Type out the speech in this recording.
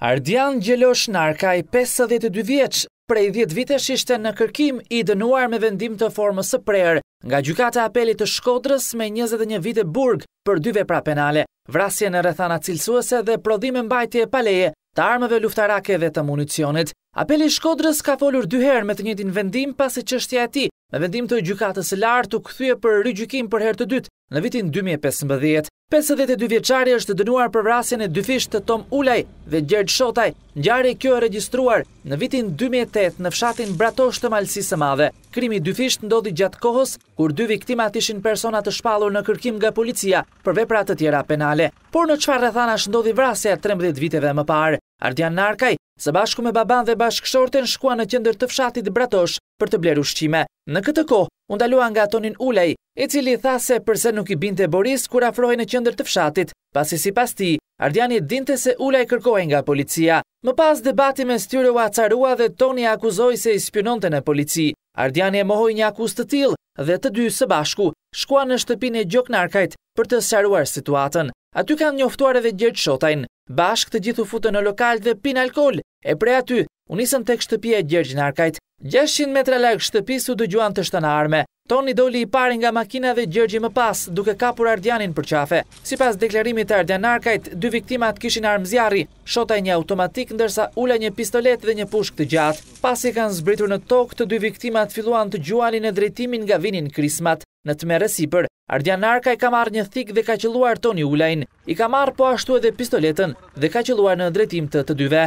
Ardian Gjelosh Narka i 52 vjeç, prej 10 vitesh ishte në kërkim i dënuar me vendim të formës së prerë nga gjykata apelit të Shkodrës me 21 vite burg për dy vepra penale, vrasje në rrethana cilësuese dhe prodhime mbajtje e paleje të armëve luftarake dhe të municionit. Apeli i Shkodrës ka folur dy herë me të njëtin vendim pasi çështja e tij me vendim të gjykatës së lartë u kthye për rëgjykim për herë të dytë në vitin 2015. 52 vjeqari është dënuar për vrasjen e dyfisht të Tom Ulaj dhe Gjerd Shotaj, njare kjo e registruar në vitin 2008 në fshatin Bratosht të Malsisë Madhe. Krimi dyfisht ndodhi gjatë kohës, kur dy viktimat ishin personat të shpalur në kërkim nga policia për veprat të tjera penale. Por në qfar rëthana ndodhi vrasja 13 viteve më parë. Ardian Narkaj, së bashku me baban dhe bashkëshorten, shkua në qëndër të fshatit Bratosht për të bleru shqime. Në këtë kohë, u ndalua nga Tonin Ulej, i cili tha se përse nuk i binte Boris kur afrohej në qendër të fshatit, pasi sipas tij, Ardiani dinte se Ulej kërkohej nga policia. Më pas debati me Styre u acarua dhe Toni akuzoi se i spiononte në polici. Ardiani e mohoi një akuz të tillë dhe të dy së bashku shkuan në shtëpinë e Gjoknarkajt për të sqaruar situatën. Aty kanë njoftuar edhe gjertë shotajnë, Bashk të gjithu futën në lokal dhe pin alkohol e prej aty Unisën tek shtëpia e Gjergj në Arkajt, 600 metra larg shtëpisë dë gjuan të shtëna arme. Toni doli i parin nga makina dhe Gjergji më pas, duke kapur Ardianin për qafe. Si pas deklarimit Ardian në Arkajt, dy viktimat kishin armë zjarri, shotaj një automatik ndërsa ula një pistolet dhe një pushk të gjatë. Pas i kanë zbritur në tokë të dy viktimat filluan të gjuani në drejtimin nga vinin krismat. Në të mere si Ardian Narka i ka marrë një thikë dhe ka qëluar Toni Ulajnë, i ka marrë po ashtu edhe pistoletën dhe ka qëluar në drejtim të të dyve.